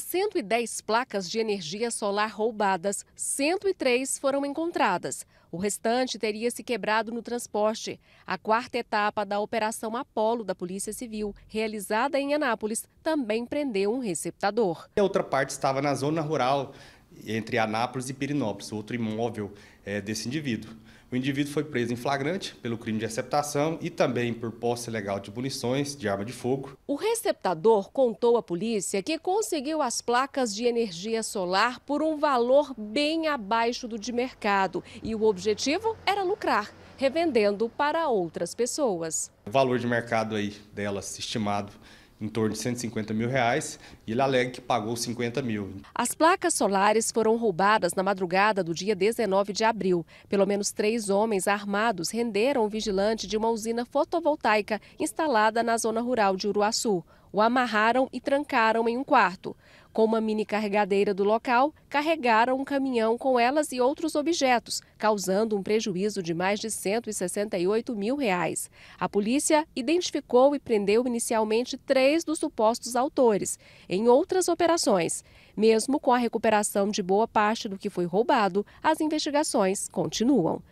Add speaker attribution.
Speaker 1: As 110 placas de energia solar roubadas, 103 foram encontradas. O restante teria se quebrado no transporte. A quarta etapa da Operação Apolo da Polícia Civil, realizada em Anápolis, também prendeu um receptador.
Speaker 2: A outra parte estava na zona rural entre Anápolis e Pirinópolis, outro imóvel é, desse indivíduo. O indivíduo foi preso em flagrante pelo crime de receptação e também por posse ilegal de munições de arma de fogo.
Speaker 1: O receptador contou à polícia que conseguiu as placas de energia solar por um valor bem abaixo do de mercado e o objetivo era lucrar, revendendo para outras pessoas.
Speaker 2: O valor de mercado aí delas estimado em torno de 150 mil reais e ele alega que pagou 50 mil.
Speaker 1: As placas solares foram roubadas na madrugada do dia 19 de abril. Pelo menos três homens armados renderam o vigilante de uma usina fotovoltaica instalada na zona rural de Uruaçu. O amarraram e trancaram em um quarto. Com uma mini carregadeira do local, carregaram um caminhão com elas e outros objetos, causando um prejuízo de mais de 168 mil reais. A polícia identificou e prendeu inicialmente três dos supostos autores em outras operações. Mesmo com a recuperação de boa parte do que foi roubado, as investigações continuam.